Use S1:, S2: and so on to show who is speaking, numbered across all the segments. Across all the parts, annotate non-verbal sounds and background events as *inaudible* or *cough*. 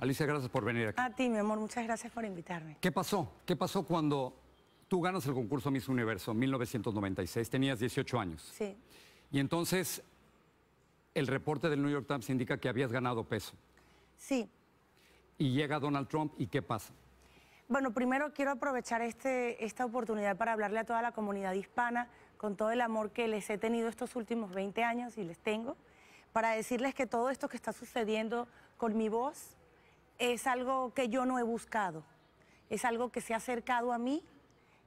S1: Alicia, gracias por venir aquí.
S2: A ti, mi amor, muchas gracias por invitarme.
S1: ¿Qué pasó? ¿Qué pasó cuando tú ganas el concurso Miss Universo 1996? Tenías 18 años. Sí. Y entonces el reporte del New York Times indica que habías ganado peso. Sí. Y llega Donald Trump y ¿qué pasa?
S2: Bueno, primero quiero aprovechar este, esta oportunidad para hablarle a toda la comunidad hispana con todo el amor que les he tenido estos últimos 20 años y les tengo, para decirles que todo esto que está sucediendo con mi voz, es algo que yo no he buscado, es algo que se ha acercado a mí.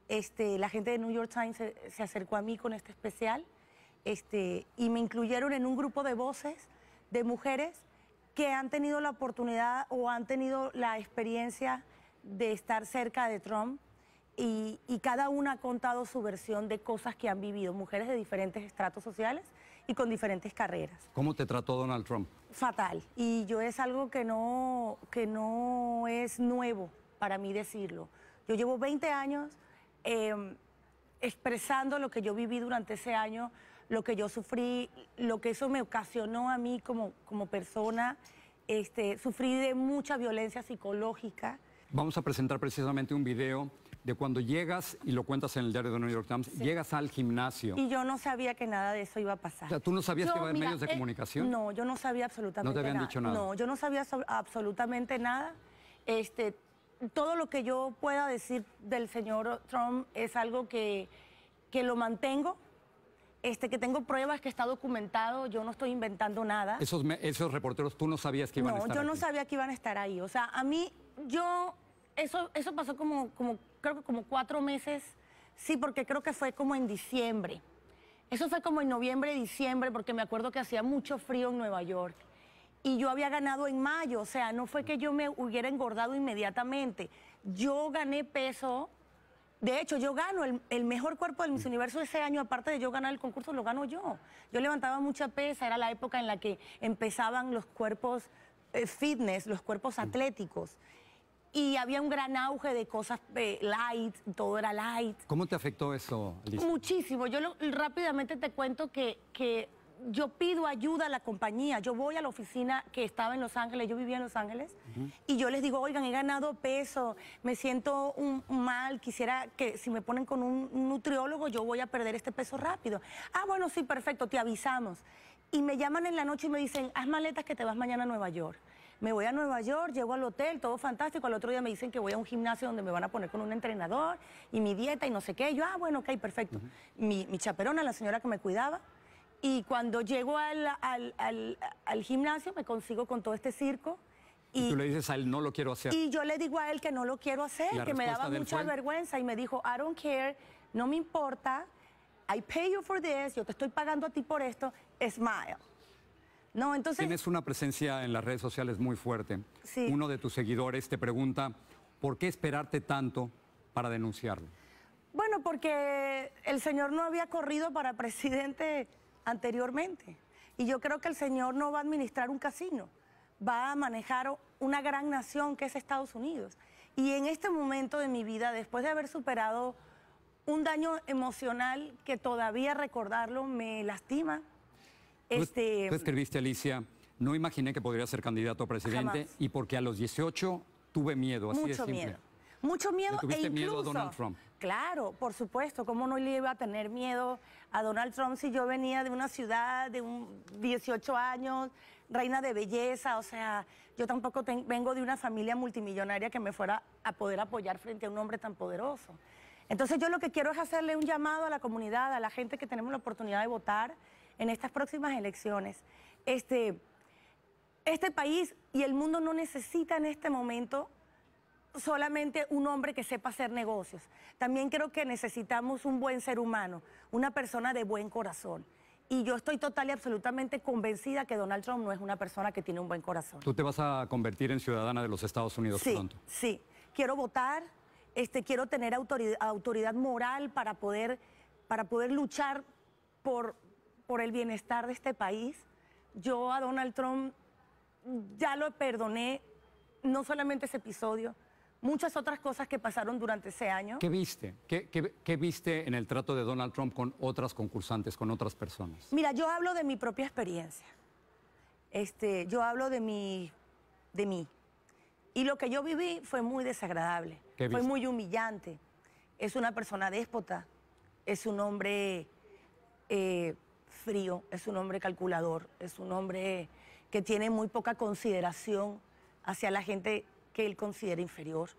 S2: Este, la gente de New York Times se, acercó a mí con este especial este, y me incluyeron en un grupo de voces de mujeres que han tenido la oportunidad o han tenido la experiencia de estar cerca de Trump y, cada una ha contado su versión de cosas que han vivido, mujeres de diferentes estratos sociales y con diferentes carreras.
S1: ¿Cómo te trató Donald Trump?
S2: Fatal. Y yo es algo que no, que no es nuevo para mí decirlo. Yo llevo 20 años em, expresando lo que yo viví durante ese año, lo que yo sufrí, lo que eso me ocasionó a mí como, como persona. Este, sufrí de mucha violencia psicológica.
S1: Vamos a presentar precisamente un video de cuando llegas, y lo cuentas en el diario de New York Times, llegas al gimnasio. Y
S2: yo no sabía que nada de eso iba a pasar. O sea, ¿tú no sabías que iba a haber medios de eh, comunicación? No, yo no sabía absolutamente nada. ¿No te habían dicho nada? No, yo no sabía absolutamente nada. Este, todo lo que yo pueda decir del señor Trump es algo que, que lo mantengo, este, que tengo pruebas, que está documentado, yo no estoy inventando nada.
S1: Esos, esos reporteros, tú no sabías que iban a estar No, yo no
S2: sabía que iban a estar ahí. O sea, a mí, yo, eso, eso pasó como, como creo que como cuatro meses, sí, porque creo que fue como en diciembre. Eso fue como en noviembre, diciembre, porque me acuerdo que hacía mucho frío en Nueva York. Y yo había ganado en mayo, o sea, no fue que yo me hubiera engordado inmediatamente. Yo gané peso. De hecho, yo gano el, el mejor cuerpo del Miss Universo ese año, aparte de yo ganar el concurso, lo gano yo. Yo levantaba mucha pesa, era la época en la que empezaban los cuerpos eh, fitness, los cuerpos atléticos y había un gran auge de cosas eh, light, todo era light.
S1: ¿Cómo te afectó eso,
S2: Muchísimo. Yo rápidamente te cuento que, yo pido ayuda a la compañía. Yo voy a la oficina que estaba en Los Ángeles, yo vivía en Los Ángeles, y yo les digo, oigan, he ganado peso, me siento un, mal, quisiera que si me ponen con un nutriólogo yo voy a perder este peso rápido. Ah, bueno, sí, perfecto, te avisamos. Y me llaman en la noche y me dicen, haz maletas que te vas mañana a Nueva York me voy a Nueva York, llego al hotel, todo fantástico, al otro día me dicen que voy a un gimnasio donde me van a poner con un entrenador y mi dieta y no sé qué, yo, ah, bueno, ok, perfecto. mi, chaperona, la señora que me cuidaba, y cuando llego al, gimnasio me consigo con todo este circo. Y, tú le
S1: dices a él, no lo quiero hacer. Y
S2: yo le digo a él que no lo quiero hacer, que me daba mucha vergüenza. Y me dijo, I don't care, no me importa, I pay you for this, yo te estoy pagando a ti por esto, smile.
S1: Tienes una presencia en las redes sociales muy fuerte. Uno de tus seguidores te pregunta, ¿por qué esperarte tanto para denunciarlo?
S2: Bueno, porque el señor no había corrido para presidente anteriormente. Y yo creo que el señor no va a administrar un casino, va a manejar una gran nación que es Estados Unidos. Y en este momento de mi vida, después de haber superado un daño emocional que todavía recordarlo me lastima,
S1: este, tú escribiste, Alicia, no imaginé que podría ser candidato a presidente y porque a los 18 tuve miedo, así Mucho de
S2: Mucho miedo e incluso, miedo Donald Trump? Claro, por supuesto, ¿cómo no le iba a tener miedo a Donald Trump si yo venía de una ciudad de un 18 años, reina de belleza, o sea, yo tampoco vengo de una familia multimillonaria que me fuera a poder apoyar frente a un hombre tan poderoso. Entonces yo lo que quiero es hacerle un llamado a la comunidad, a la gente que tenemos la oportunidad de votar, en estas próximas elecciones. Este, este país y el mundo no necesita en este momento solamente un hombre que sepa hacer negocios. También creo que necesitamos un buen ser humano, una persona de buen corazón. Y yo estoy total y absolutamente convencida que Donald Trump no es una persona que tiene un buen corazón.
S1: ¿Tú te vas a convertir en ciudadana de los Estados Unidos pronto?
S2: Sí, quiero votar, este, quiero tener autoridad, autoridad moral para poder, para poder luchar por, por el bienestar de este país. Yo a Donald Trump ya lo perdoné, no solamente ese episodio, muchas otras cosas que pasaron durante ese año. ¿Qué
S1: viste? ¿Qué, ¿Qué, viste en el trato de Donald Trump con otras concursantes, con otras personas?
S2: Mira, yo hablo de mi propia experiencia. Este, yo hablo de mi, de mí. Y lo que yo viví fue muy desagradable, fue muy humillante. Es una persona déspota, es un hombre eh, frío, es un hombre calculador, es un hombre que tiene muy poca consideración hacia la gente que él considera inferior.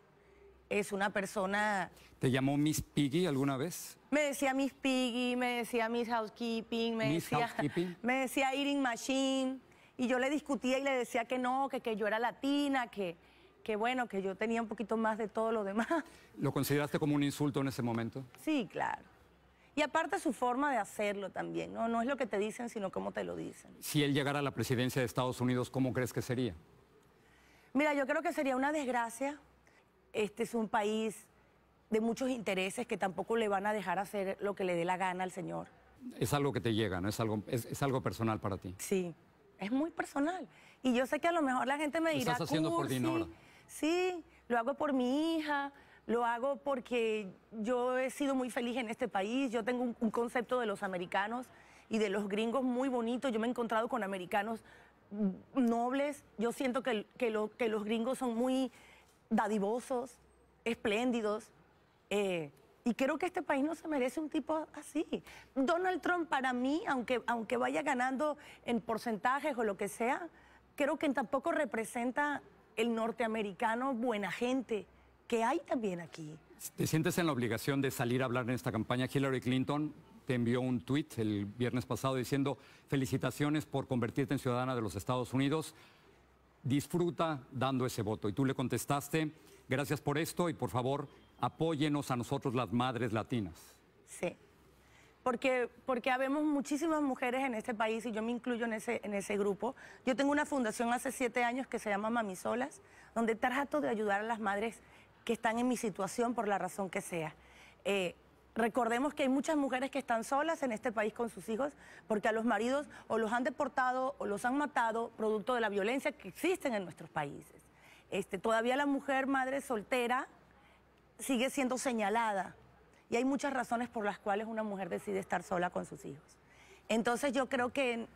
S2: Es una persona...
S1: ¿Te llamó Miss Piggy alguna vez?
S2: Me decía Miss Piggy, me decía Miss Housekeeping, me, decía, Housekeeping. *laughs* me decía Eating Machine. Y yo le discutía y le decía que no, que, que yo era latina, que, que bueno, que yo tenía un poquito más de todo lo demás.
S1: ¿Lo consideraste como un insulto en ese momento?
S2: Sí, claro. Y aparte su forma de hacerlo también, ¿no? No es lo que te dicen, sino cómo te lo dicen.
S1: Si él llegara a la presidencia de Estados Unidos, ¿cómo crees que sería?
S2: Mira, yo creo que sería una desgracia. Este es un país de muchos intereses que tampoco le van a dejar hacer lo que le dé la gana al señor.
S1: Es algo que te llega, ¿no? Es algo, es, algo personal para ti. Sí,
S2: es muy personal. Y yo sé que a lo mejor la gente me dirá... estás haciendo por Sí, lo hago por mi hija, lo hago porque yo he sido muy feliz en este país, yo tengo un, concepto de los americanos y de los gringos muy bonito, yo me he encontrado con americanos nobles, yo siento que, lo, que los gringos son muy dadivosos, espléndidos, eh, y creo que este país no se merece un tipo así. Donald Trump para mí, aunque, aunque vaya ganando en porcentajes o lo que sea, creo que tampoco representa el norteamericano buena gente que hay también aquí.
S1: ¿Te sientes en la obligación de salir a hablar en esta campaña? Hillary Clinton te envió un tuit el viernes pasado diciendo felicitaciones por convertirte en ciudadana de los Estados Unidos. Disfruta dando ese voto. Y tú le contestaste, gracias por esto y por favor apóyenos a nosotros las madres latinas.
S2: Sí, porque, porque habemos muchísimas mujeres en este país y yo me incluyo en ese, en ese grupo. Yo tengo una fundación hace siete años que se llama Mamisolas, donde trato de ayudar a las madres que están en mi situación por la razón que sea. Eh, recordemos que hay muchas mujeres que están solas en este país con sus hijos porque a los maridos o los han deportado o los han matado producto de la violencia que existen en nuestros países. Este, todavía la mujer madre soltera sigue siendo señalada y hay muchas razones por las cuales una mujer decide estar sola con sus hijos. Entonces yo creo que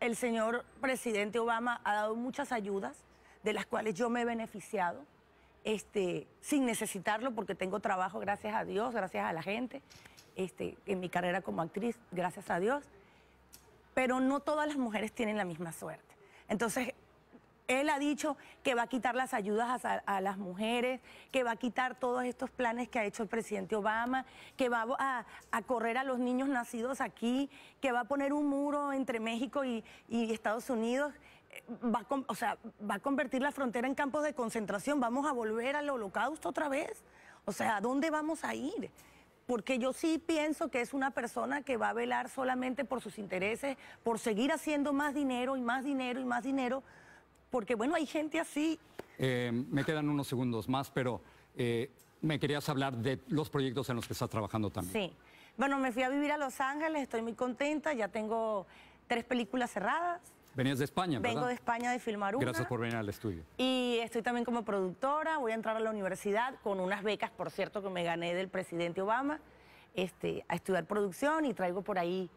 S2: el señor presidente Obama ha dado muchas ayudas de las cuales yo me he beneficiado este, sin necesitarlo porque tengo trabajo, gracias a Dios, gracias a la gente, este, en mi carrera como actriz, gracias a Dios. Pero no todas las mujeres tienen la misma suerte. Entonces, él ha dicho que va a quitar las ayudas a, las mujeres, que va a quitar todos estos planes que ha hecho el presidente Obama, que va a, correr a los niños nacidos aquí, que va a poner un muro entre México y, y Estados Unidos va a, o sea, va a convertir la frontera en campos de concentración, vamos a volver al holocausto otra vez. O sea, ¿a dónde vamos a ir? Porque yo sí pienso que es una persona que va a velar solamente por sus intereses, por seguir haciendo más dinero y más dinero y más dinero, porque bueno, hay gente así.
S1: Eh, me quedan unos segundos más, pero eh, me querías hablar de los proyectos en los que estás trabajando también. Sí,
S2: bueno, me fui a vivir a Los Ángeles, estoy muy contenta, ya tengo tres películas cerradas.
S1: Venías de España, ¿verdad? Vengo de
S2: España de filmar una. Gracias por
S1: venir al estudio.
S2: Y estoy también como productora, voy a entrar a la universidad con unas becas, por cierto, que me gané del presidente Obama, este, a estudiar producción y traigo por ahí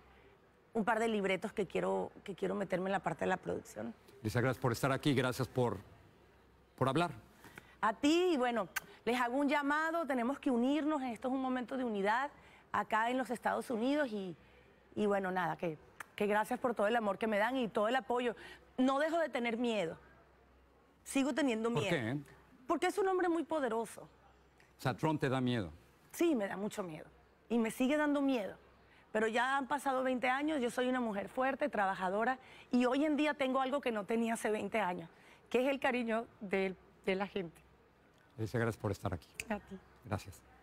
S2: un par de libretos que quiero, que quiero meterme en la parte de la producción.
S1: Lisa, gracias por estar aquí, gracias por, por hablar.
S2: A ti, y bueno, les hago un llamado, tenemos que unirnos, esto es un momento de unidad acá en los Estados Unidos y, y bueno, nada, que que gracias por todo el amor que me dan y todo el apoyo. No dejo de tener miedo. Sigo teniendo miedo. ¿Por qué? Porque es un hombre muy poderoso.
S1: O te da miedo.
S2: Sí, me da mucho miedo. Y me sigue dando miedo. Pero ya han pasado 20 años, yo soy una mujer fuerte, trabajadora, y hoy en día tengo algo que no tenía hace 20 años, que es el cariño de, la gente.
S1: dice gracias por estar aquí. Gracias.